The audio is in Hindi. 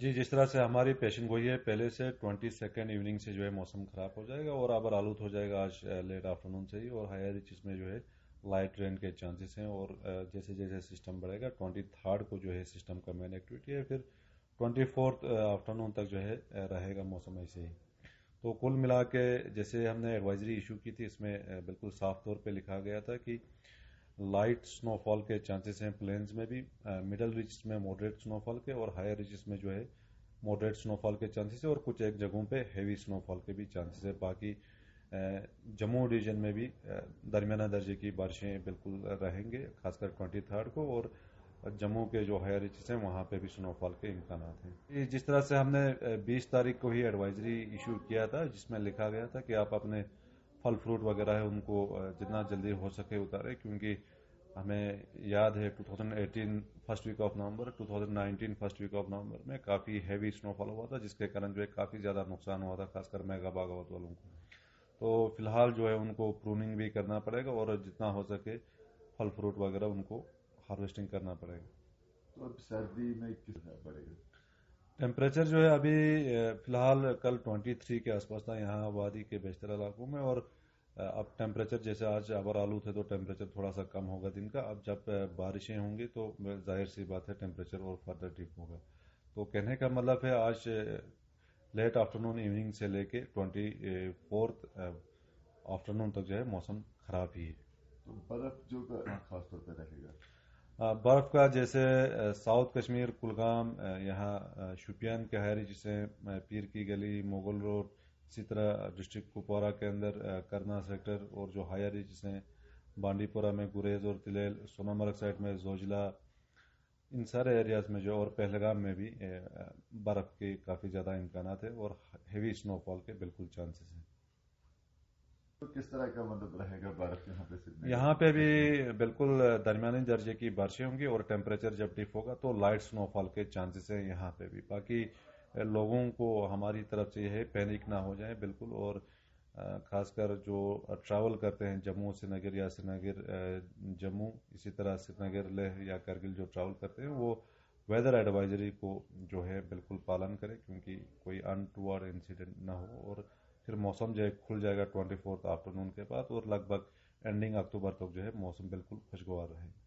जी जिस तरह से हमारी पेशन गोई है पहले से ट्वेंटी सेकेंड इवनिंग से जो है मौसम ख़राब हो जाएगा और आबर आलूद हो जाएगा आज लेट आफ्टरनून से ही और हायर रिच में जो है लाइट रेन के चांसेस हैं और जैसे जैसे सिस्टम बढ़ेगा ट्वेंटी थर्ड को जो है सिस्टम का मेन एक्टिविटी है फिर ट्वेंटी फोर्थ आफ्टरनून तक जो है रहेगा मौसम ऐसे ही तो कुल मिला के जैसे हमने एडवाइजरी इशू की थी इसमें बिल्कुल साफ तौर पर लिखा गया था कि लाइट स्नोफॉल के चांसेस हैं प्लेन्स में भी मिडल uh, रीज में मॉडरेट स्नोफॉल के और हायर रीज में जो है मॉडरेट स्नोफॉल के चांसेस है और कुछ एक जगहों पे हैवी स्नोफॉल के भी चांसेस है बाकी uh, जम्मू रीजन में भी uh, दरमियाना दर्जे की बारिशें बिल्कुल रहेंगे खासकर ट्वेंटी थर्ड को और जम्मू के जो हायर रीचेस हैं वहाँ पे भी स्नोफॉल के इम्कान हैं जिस तरह से हमने 20 तारीख को ही एडवाइजरी इशू किया था जिसमें लिखा गया था कि आप अपने फल फ्रूट वगैरह है उनको जितना जल्दी हो सके उतारे क्योंकि हमें याद है 2018 first week of November 2019 first week of November में काफ़ी हैवी स्नोफॉल हुआ था जिसके कारण जो है काफ़ी ज़्यादा नुकसान हुआ था खासकर मेगा बागावत वालों को तो फिलहाल जो है उनको प्रूनिंग भी करना पड़ेगा और जितना हो सके फल फ्रूट वगैरह उनको हार्वेस्टिंग करना पड़ेगा तो अब सर्दी में कितना पड़ेगा टेम्परेचर जो है अभी फिलहाल कल 23 के आसपास था यहाँ वादी के बेशतर इलाकों में और अब टेम्परेचर जैसे आज अबर आलू थे तो टेम्परेचर थोड़ा सा कम होगा दिन का अब जब बारिशें होंगी तो जाहिर सी बात है टेम्परेचर और फर्दर डिप होगा तो कहने का मतलब है आज लेट आफ्टरनून इवनिंग से लेके ट्वेंटी फोर्थ आफ्टरनून तक जो है मौसम खराब ही है तो बर्फ जो खासतौर पर रहेगा बर्फ का जैसे साउथ कश्मीर कुलगाम यहाँ शुपियान कहरी जिसे पीर की गली मोगल रोड इसी तरह डिस्ट्रिक्ट कुपवारा के अंदर करना सेक्टर और जो हायरी जिसे बांडीपोरा में गुरेज और तिलेल सोनामर्ग साइड में जोजिला इन सारे एरियाज़ में जो और पहलगाम में भी बर्फ़ के काफ़ी ज़्यादा इम्कान है और हेवी स्नोफॉल के बिल्कुल चांसेस हैं तो किस तरह का मतलब रहेगा बारिश यहाँ पे यहाँ पे भी बिल्कुल दरमियाने दर्जे की बारिशें होंगी और टेम्परेचर जब डिप होगा तो लाइट स्नोफॉल के चांसेस हैं यहाँ पे भी बाकी लोगों को हमारी तरफ से यह पैनिक ना हो जाए बिल्कुल और खासकर जो ट्रैवल करते हैं जम्मू श्रीनगर या श्रीनगर जम्मू इसी तरह श्रीनगर लेह या करगिल जो ट्रैवल करते हैं वो वेदर एडवाइजरी को जो है बिल्कुल पालन करें क्योंकि कोई अनटूअर्ड इंसिडेंट ना हो और फिर मौसम जो है खुल जाएगा ट्वेंटी फोर्थ आफ्टरनून के बाद और लगभग एंडिंग अक्टूबर तक जो है मौसम बिल्कुल खुशगवार रहेगा